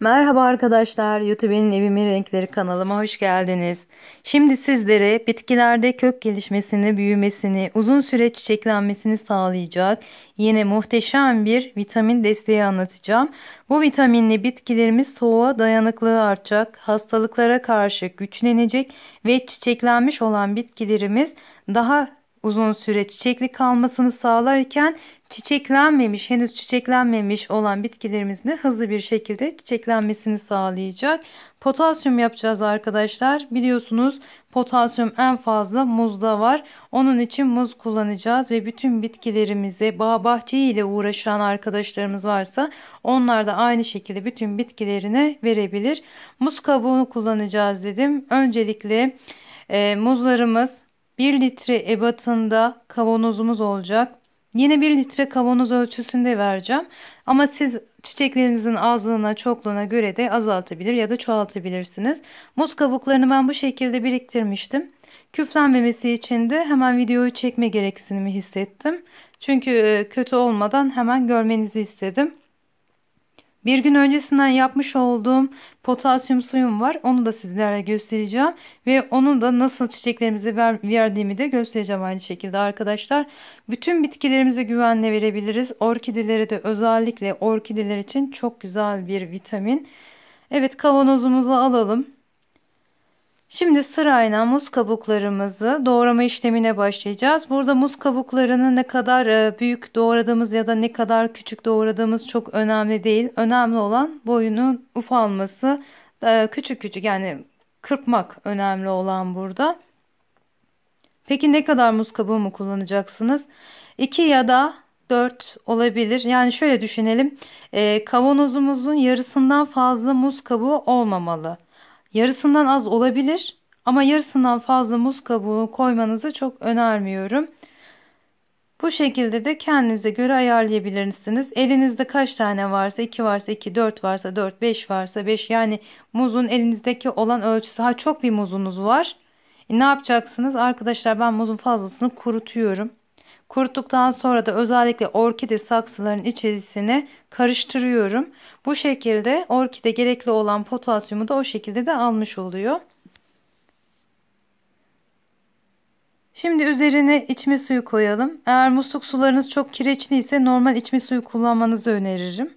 Merhaba arkadaşlar, YouTube'un Evimin Renkleri kanalıma hoş geldiniz. Şimdi sizlere bitkilerde kök gelişmesini, büyümesini, uzun süre çiçeklenmesini sağlayacak yine muhteşem bir vitamin desteği anlatacağım. Bu vitaminle bitkilerimiz soğuğa dayanıklılığı artacak, hastalıklara karşı güçlenecek ve çiçeklenmiş olan bitkilerimiz daha uzun süre çiçekli kalmasını sağlarken çiçeklenmemiş, henüz çiçeklenmemiş olan bitkilerimizin de hızlı bir şekilde çiçeklenmesini sağlayacak. Potasyum yapacağız arkadaşlar. Biliyorsunuz potasyum en fazla muzda var. Onun için muz kullanacağız ve bütün bitkilerimizi bağ bahçe ile uğraşan arkadaşlarımız varsa onlar da aynı şekilde bütün bitkilerine verebilir. Muz kabuğunu kullanacağız dedim. Öncelikle e, muzlarımız 1 litre ebatında kavanozumuz olacak. Yine 1 litre kavanoz ölçüsünde vereceğim. Ama siz çiçeklerinizin azlığına, çokluğuna göre de azaltabilir ya da çoğaltabilirsiniz. Muz kabuklarını ben bu şekilde biriktirmiştim. Küflenmemesi için de hemen videoyu çekme gereksinimi hissettim. Çünkü e, kötü olmadan hemen görmenizi istedim. Bir gün öncesinden yapmış olduğum potasyum suyum var. Onu da sizlere göstereceğim. Ve onun da nasıl çiçeklerimize verdiğimi de göstereceğim aynı şekilde arkadaşlar. Bütün bitkilerimize güvenle verebiliriz. Orkideleri de özellikle orkideler için çok güzel bir vitamin. Evet kavanozumuzu alalım. Şimdi sırayla muz kabuklarımızı doğrama işlemine başlayacağız. Burada muz kabuklarını ne kadar e, büyük doğradığımız ya da ne kadar küçük doğradığımız çok önemli değil. Önemli olan boyunun ufalması, e, küçük küçük yani kırpmak önemli olan burada. Peki ne kadar muz kabuğumu kullanacaksınız? 2 ya da 4 olabilir. Yani şöyle düşünelim. E, kavanozumuzun yarısından fazla muz kabuğu olmamalı. Yarısından az olabilir ama yarısından fazla muz kabuğu koymanızı çok önermiyorum. Bu şekilde de kendinize göre ayarlayabilirsiniz. Elinizde kaç tane varsa 2 varsa 2, 4 varsa 4, 5 varsa 5 yani muzun elinizdeki olan ölçüsü ha çok bir muzunuz var. E ne yapacaksınız? Arkadaşlar ben muzun fazlasını kurutuyorum. Kuruttuktan sonra da özellikle orkide saksıların içerisine karıştırıyorum. Bu şekilde orkide gerekli olan potasyumu da o şekilde de almış oluyor. Şimdi üzerine içme suyu koyalım. Eğer musluk sularınız çok kireçliyse normal içme suyu kullanmanızı öneririm.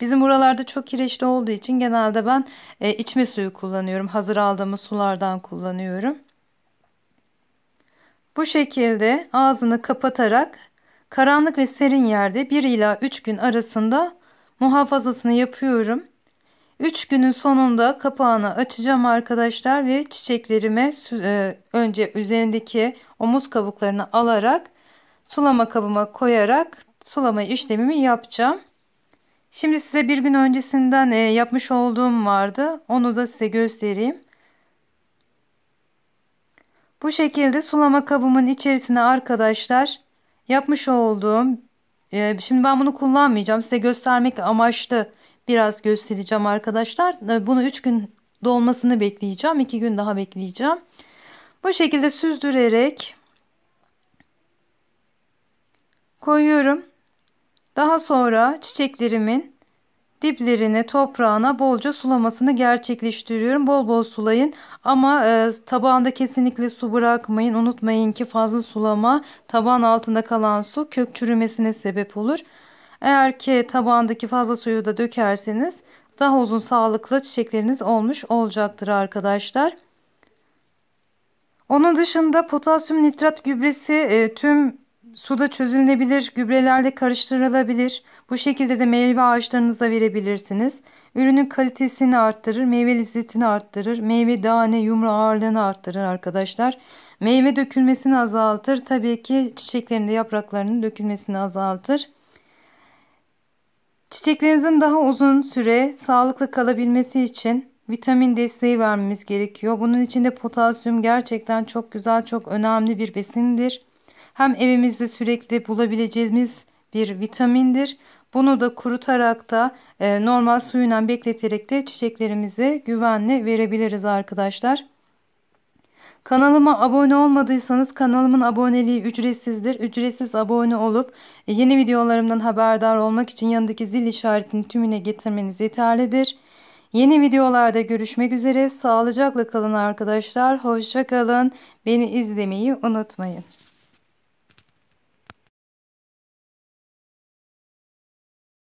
Bizim buralarda çok kireçli olduğu için genelde ben e, içme suyu kullanıyorum. Hazır aldığımız sulardan kullanıyorum. Bu şekilde ağzını kapatarak karanlık ve serin yerde 1 ila 3 gün arasında muhafazasını yapıyorum. 3 günün sonunda kapağını açacağım arkadaşlar ve çiçeklerime e, önce üzerindeki omuz kabuklarını alarak sulama kabıma koyarak sulama işlemimi yapacağım. Şimdi size bir gün öncesinden e, yapmış olduğum vardı. Onu da size göstereyim. Bu şekilde sulama kabımın içerisine arkadaşlar yapmış olduğum e, şimdi ben bunu kullanmayacağım size göstermek amaçlı biraz göstereceğim arkadaşlar. E, bunu 3 gün dolmasını bekleyeceğim. 2 gün daha bekleyeceğim. Bu şekilde süzdürerek koyuyorum. Daha sonra çiçeklerimin diplerini toprağına bolca sulamasını gerçekleştiriyorum. Bol bol sulayın ama e, tabağında kesinlikle su bırakmayın. Unutmayın ki fazla sulama taban altında kalan su kök çürümesine sebep olur. Eğer ki tabağındaki fazla suyu da dökerseniz daha uzun sağlıklı çiçekleriniz olmuş olacaktır arkadaşlar. Onun dışında potasyum nitrat gübresi e, tüm Suda çözünebilir, gübrelerle karıştırılabilir. Bu şekilde de meyve ağaçlarınıza verebilirsiniz. Ürünün kalitesini arttırır, meyve lezzetini arttırır, meyve tane yumru ağırlığını arttırır arkadaşlar. Meyve dökülmesini azaltır. Tabii ki çiçeklerinde yapraklarının dökülmesini azaltır. Çiçeklerinizin daha uzun süre sağlıklı kalabilmesi için vitamin desteği vermemiz gerekiyor. Bunun için de potasyum gerçekten çok güzel, çok önemli bir besindir hem evimizde sürekli bulabileceğimiz bir vitamindir. Bunu da kurutarak da e, normal suyuna bekleterek de çiçeklerimize güvenli verebiliriz arkadaşlar. Kanalıma abone olmadıysanız kanalımın aboneliği ücretsizdir. Ücretsiz abone olup e, yeni videolarımdan haberdar olmak için yanındaki zil işaretini tümüne getirmeniz yeterlidir. Yeni videolarda görüşmek üzere. Sağlıcakla kalın arkadaşlar. Hoşçakalın. Beni izlemeyi unutmayın.